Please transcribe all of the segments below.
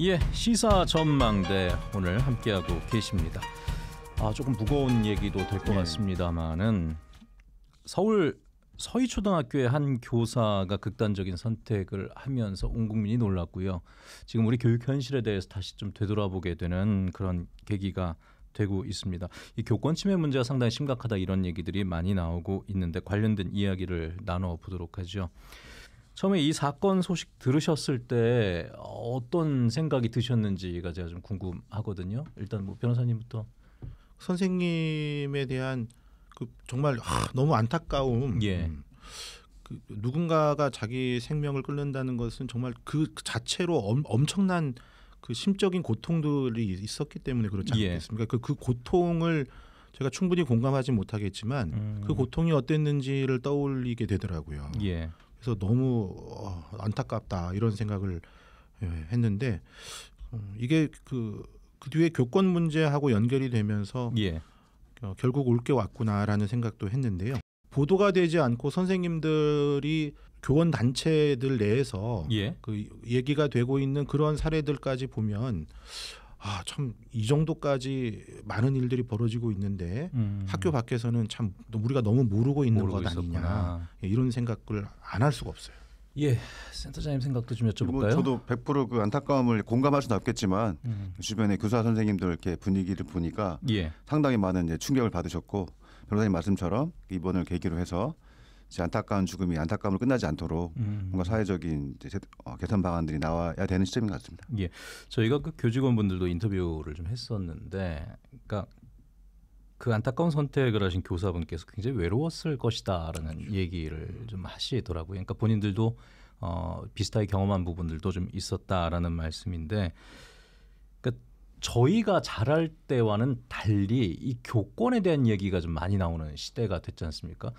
예, 시사 전망대 오늘 함께하고 계십니다. 아, 조금 무거운 얘기도 될것 네. 같습니다만은 서울 서희초등학교의 한 교사가 극단적인 선택을 하면서 온 국민이 놀랐고요. 지금 우리 교육 현실에 대해서 다시 좀 되돌아보게 되는 그런 계기가 되고 있습니다. 이 교권 침해 문제가 상당히 심각하다 이런 얘기들이 많이 나오고 있는데 관련된 이야기를 나눠 보도록 하죠. 처음에 이 사건 소식 들으셨을 때 어떤 생각이 드셨는지가 제가 좀 궁금하거든요. 일단 뭐 변호사님부터 선생님에 대한 그 정말 아, 너무 안타까움. 예. 음. 그 누군가가 자기 생명을 끊는다는 것은 정말 그 자체로 엄, 엄청난 그 심적인 고통들이 있었기 때문에 그렇지 예. 않겠습니까? 예. 그, 그 고통을 제가 충분히 공감하지 못하겠지만 음. 그 고통이 어땠는지를 떠올리게 되더라고요. 예. 그래서 너무 어, 안타깝다 이런 생각을 예, 했는데 어, 이게 그, 그 뒤에 교권 문제하고 연결이 되면서 예. 어, 결국 올 게 왔구나라는 생각도 했는데요. 보도가 되지 않고 선생님들이 교원 단체들 내에서 예. 그 얘기가 되고 있는 그런 사례들까지 보면 아참이 정도까지 많은 일들이 벌어지고 있는데 음. 학교 밖에서는 참 우리가 너무 모르고 있는 모르것 아니냐 예, 이런 생각을 안 할 수가 없어요. 예, 센터장님 생각도 좀 여쭤볼까요? 뭐 저도 100%그 안타까움을 공감할 수는 없겠지만 음. 주변에 교사 선생님들 이렇게 분위기를 보니까 예. 상당히 많은 이제 충격을 받으셨고 변호사님 말씀처럼 이번을 계기로 해서 이제 안타까운 죽음이 안타까움을 끝나지 않도록 음. 뭔가 사회적인 이제 어, 개선 방안들이 나와야 되는 시점인 것 같습니다. 예, 저희가 그 교직원분들도 인터뷰를 좀 했었는데, 그러니까 그 안타까운 선택을 하신 교사분께서 굉장히 외로웠을 것이다라는 그렇죠. 얘기를 음. 좀 하시더라고요. 그러니까 본인들도 어, 비슷하게 경험한 부분들도 좀 있었다라는 말씀인데, 그러니까 저희가 잘할 때와는 달리 이 교권에 대한 얘기가 좀 많이 나오는 시대가 됐지 않습니까?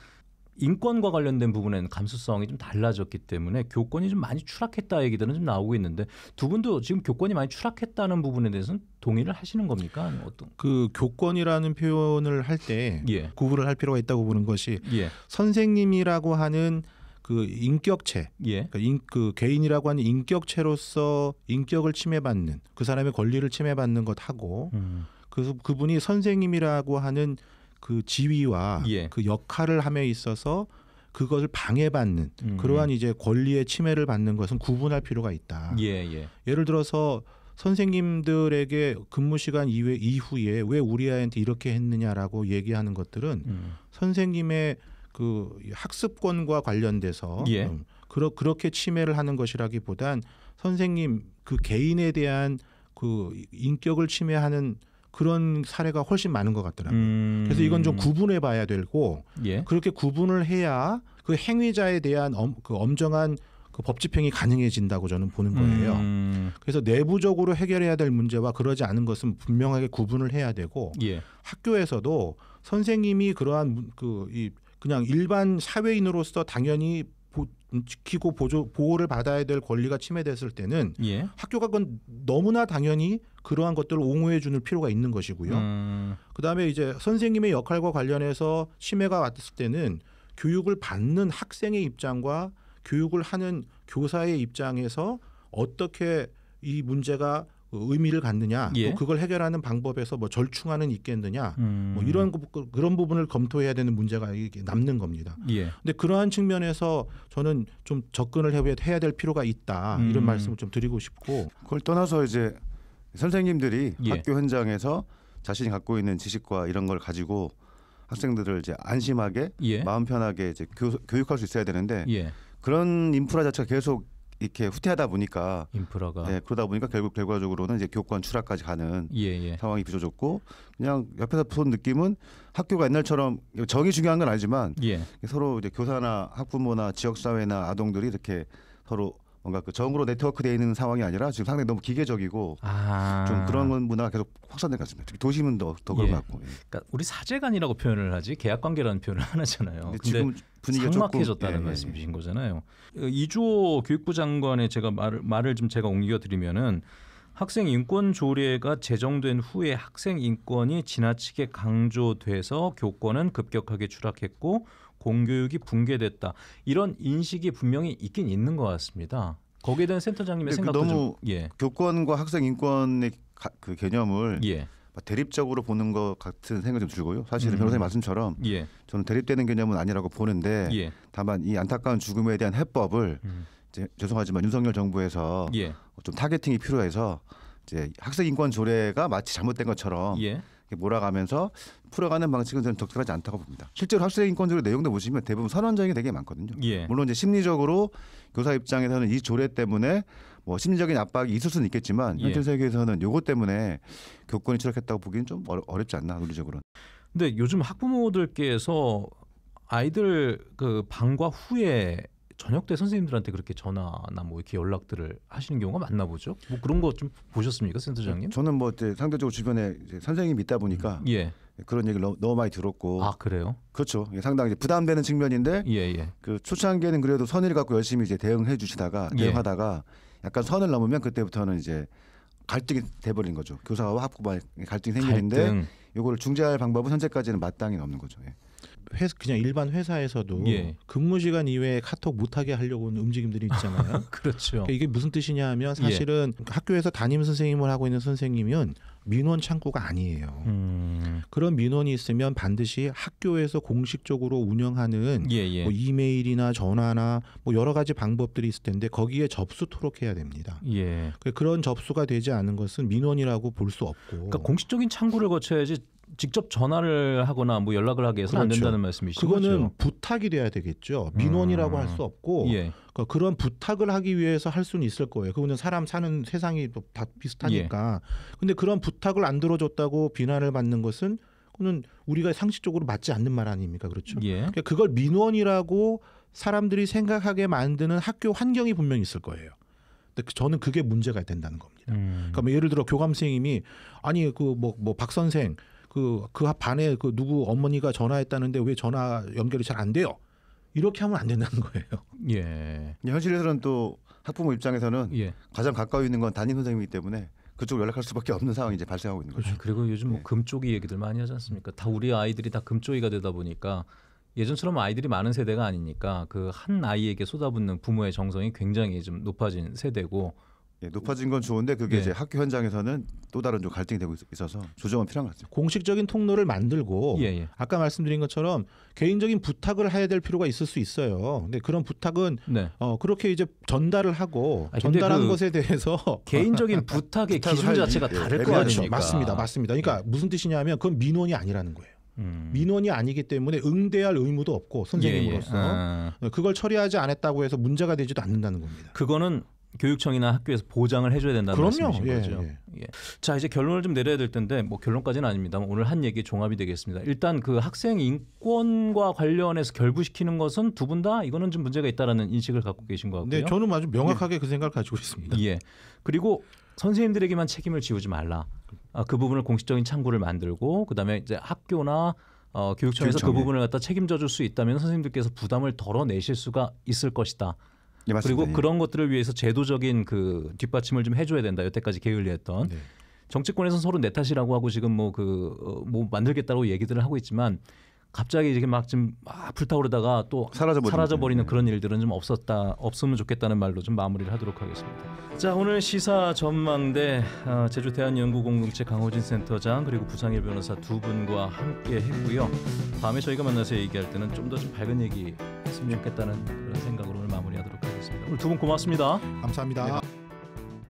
인권과 관련된 부분에는 감수성이 좀 달라졌기 때문에 교권이 좀 많이 추락했다 얘기들은 좀 나오고 있는데 두 분도 지금 교권이 많이 추락했다는 부분에 대해서는 동의를 하시는 겁니까? 어떤 그 교권이라는 표현을 할때 예. 구분을 할 필요가 있다고 보는 것이 예. 선생님이라고 하는 그 인격체, 예. 그러니까 그, 개인이라고 하는 인격체로서 인격을 침해받는 그 사람의 권리를 침해받는 것하고 음. 그 그분이 선생님이라고 하는 그 지위와 예. 그 역할을 함에 있어서 그것을 방해받는 음. 그러한 이제 권리의 침해를 받는 것은 구분할 필요가 있다. 예, 예. 예를 들어서 선생님들에게 근무 시간 이외 이후에 왜 우리 아이한테 이렇게 했느냐라고 얘기하는 것들은 음. 선생님의 그 학습권과 관련돼서 예. 음, 그러, 그렇게 침해를 하는 것이라기보단 선생님 그 개인에 대한 그 인격을 침해하는 그런 사례가 훨씬 많은 것 같더라고요. 음... 그래서 이건 좀 구분해 봐야 되고 예. 그렇게 구분을 해야 그 행위자에 대한 엄, 그 엄정한 그법 집행이 가능해진다고 저는 보는 거예요. 음... 그래서 내부적으로 해결해야 될 문제와 그러지 않은 것은 분명하게 구분을 해야 되고 예. 학교에서도 선생님이 그러한 그 이 그냥 일반 사회인으로서 당연히 보, 지키고 보조, 보호를 받아야 될 권리가 침해됐을 때는 예. 학교가 그건 너무나 당연히 그러한 것들을 옹호해 주는 필요가 있는 것이고요. 음. 그다음에 이제 선생님의 역할과 관련해서 심해가 왔을 때는 교육을 받는 학생의 입장과 교육을 하는 교사의 입장에서 어떻게 이 문제가 의미를 갖느냐, 예. 또 그걸 해결하는 방법에서 뭐 절충하는 있겠느냐, 뭐 음. 뭐 이런 그, 그, 그런 부분을 검토해야 되는 문제가 남는 겁니다. 그런데 예. 그러한 측면에서 저는 좀 접근을 해야 될 필요가 있다 이런 음. 말씀을 좀 드리고 싶고 그걸 떠나서 이제 선생님들이 예. 학교 현장에서 자신이 갖고 있는 지식과 이런 걸 가지고 학생들을 이제 안심하게 예. 마음 편하게 이제 교, 육할수 있어야 되는데 예. 그런 인프라 자체가 계속 이렇게 후퇴하다 보니까 인프라가 네, 그러다 보니까 결국 결과적으로는 이제 교권 추락까지 가는 예예. 예. 상황이 비춰졌고 그냥 옆에서 본 느낌은 학교가 옛날처럼 정이 중요한 건 아니지만 예. 서로 이제 교사나 학부모나 지역 사회나 아동들이 이렇게 서로 뭔가 그 정으로 네트워크되어 있는 상황이 아니라 지금 상당히 너무 기계적이고 아. 좀 그런 문화가 계속 확산될 것 같습니다. 도심은 더, 더 그런 예. 것 같고. 예. 그러니까 우리 사제관이라고 표현을 하지 계약관계라는 표현을 안 하잖아요. 근데, 지금 분위기가 막해졌다는 예, 예, 예, 말씀이신 거잖아요. 그 이주호 교육부 장관의 제가 말을, 말을 좀 제가 옮겨 드리면은 학생 인권 조례가 제정된 후에 학생 인권이 지나치게 강조돼서 교권은 급격하게 추락했고 공교육이 붕괴됐다 이런 인식이 분명히 있긴 있는 것 같습니다. 거기에 대한 센터장님의 그 생각도 너무 좀, 예. 교권과 학생 인권의 가, 그 개념을 예. 대립적으로 보는 것 같은 생각이 좀 들고요. 사실은 음. 변호사님 말씀처럼 예. 저는 대립되는 개념은 아니라고 보는데 예. 다만 이 안타까운 죽음에 대한 해법을 음. 이제 죄송하지만 윤석열 정부에서 예. 좀 타겟팅이 필요해서 이제 학생 인권 조례가 마치 잘못된 것처럼 예. 몰아가면서 풀어가는 방식은 저는 적절하지 않다고 봅니다. 실제로 학생 인권조례 내용도 보시면 대부분 선언적인 게 되게 많거든요. 예. 물론 이제 심리적으로 교사 입장에서는 이 조례 때문에 뭐 심리적인 압박이 있을 수는 있겠지만 예. 현재 세계에서는 요거 때문에 교권이 추락했다고 보기는 좀 어렵지 않나 논리적으로는. 근데 요즘 학부모들께서 아이들 그 방과 후에 저녁 때 선생님들한테 그렇게 전화나 뭐 이렇게 연락들을 하시는 경우가 많나 보죠. 뭐 그런 거 좀 보셨습니까, 센터장님? 저는 뭐 이제 상대적으로 주변에 이제 선생님이 있다 보니까 음, 예. 그런 얘기를 너무, 많이 들었고 아 그래요? 그렇죠. 상당히 부담되는 측면인데 예, 예. 그 초창기에는 그래도 선의를 갖고 열심히 이제 대응해 주시다가 예. 대응하다가 약간 선을 넘으면 그때부터는 이제 갈등이 돼버린 거죠. 교사와 학부모의 갈등이 생기는데 갈등. 이거를 중재할 방법은 현재까지는 마땅히 없는 거죠. 예. 회 그냥 일반 회사에서도 예. 근무 시간 이외에 카톡 못하게 하려고 하는 움직임들이 있잖아요. 그렇죠. 그러니까 이게 무슨 뜻이냐 하면 예. 사실은 예. 학교에서 담임 선생님을 하고 있는 선생님은 민원 창구가 아니에요. 음. 그런 민원이 있으면 반드시 학교에서 공식적으로 운영하는 예, 예. 뭐 이메일이나 전화나 뭐 여러 가지 방법들이 있을 텐데 거기에 접수토록 해야 됩니다. 예. 그러니까 그런 접수가 되지 않은 것은 민원이라고 볼 수 없고. 그러니까 공식적인 창구를 거쳐야지 직접 전화를 하거나 뭐 연락을 하게 해서 그렇죠. 안 된다는 말씀이시죠? 그거는 그죠 부탁이 돼야 되겠죠. 민원이라고 음. 할수 없고 예. 그러니까 그런 부탁을 하기 위해서 할 수는 있을 거예요. 그거는 사람 사는 세상이 다 비슷하니까. 예. 근데 그런 부탁을 안 들어줬다고 비난을 받는 것은 그는 우리가 상식적으로 맞지 않는 말 아닙니까? 그렇죠? 예. 그러니까 그걸 민원이라고 사람들이 생각하게 만드는 학교 환경이 분명히 있을 거예요. 근데 그 저는 그게 문제가 된다는 겁니다. 음. 그러니까 뭐 예를 들어 교감 선생님이 아니 그 뭐 뭐 박 선생 그, 그 반에 그 누구 어머니가 전화했다는데 왜 전화 연결이 잘 안 돼요? 이렇게 하면 안 된다는 거예요. 예. 현실에서는 또 학부모 입장에서는 예. 가장 가까이 있는 건 담임 선생님이기 때문에 그쪽으로 연락할 수밖에 없는 상황이 이제 발생하고 있는 그렇죠. 거죠. 그리고 요즘 뭐 예. 금쪽이 얘기들 많이 하지 않습니까? 다 우리 아이들이 다 금쪽이가 되다 보니까 예전처럼 아이들이 많은 세대가 아니니까 그 한 아이에게 쏟아붓는 부모의 정성이 굉장히 좀 높아진 세대고 예, 높아진 건 좋은데 그게 예. 이제 학교 현장에서는 또 다른 좀 갈등이 되고 있어서 조정은 필요한 것 같아요. 공식적인 통로를 만들고 예예. 예. 아까 말씀드린 것처럼 개인적인 부탁을 해야 될 필요가 있을 수 있어요. 근데 그런 부탁은 네. 어, 그렇게 이제 전달을 하고 아니, 전달한 그 것에 대해서 개인적인 부탁의 기준 자체가 예, 다를 거아니에요 그렇죠. 맞습니다, 맞습니다. 그러니까 예. 무슨 뜻이냐면 그건 민원이 아니라는 거예요. 음. 민원이 아니기 때문에 응대할 의무도 없고 선생님으로서 예, 예. 아. 그걸 처리하지 않았다고 해서 문제가 되지도 않는다는 겁니다. 그거는 교육청이나 학교에서 보장을 해줘야 된다는 그럼요. 말씀이신 예, 거죠. 예. 예. 자 이제 결론을 좀 내려야 될 텐데 뭐 결론까지는 아닙니다. 오늘 한 얘기 종합이 되겠습니다. 일단 그 학생 인권과 관련해서 결부시키는 것은 두 분 다 이거는 좀 문제가 있다라는 인식을 갖고 계신 것 같고요. 네, 저는 아주 명확하게 네. 그 생각을 가지고 있습니다. 예. 그리고 선생님들에게만 책임을 지우지 말라. 아, 그 부분을 공식적인 창구를 만들고 그다음에 이제 학교나 어, 교육청에서 그 교육청에. 그 부분을 갖다 책임져 줄 수 있다면 선생님들께서 부담을 덜어내실 수가 있을 것이다. 예, 그리고 예. 그런 것들을 위해서 제도적인 그 뒷받침을 좀 해줘야 된다. 여태까지 게을리했던 네. 정치권에서 서로 내 탓이라고 하고 지금 뭐 그뭐 그, 어, 뭐 만들겠다고 얘기들을 하고 있지만 갑자기 이게막 지금 막 불타오르다가 또 사라져버리는, 네. 그런 일들은 좀 없었다 없으면 좋겠다는 말로 좀 마무리를 하도록 하겠습니다. 자 오늘 시사 전망대 어, 제주 대한연구공동체 강호진 센터장 그리고 부상일 변호사 두 분과 함께 했고요. 다음에 저희가 만나서 얘기할 때는 좀 더 좀 밝은 얘기 했으면 좋겠다는 그런 생각으로 오늘 두분 고맙습니다. 감사합니다. 네.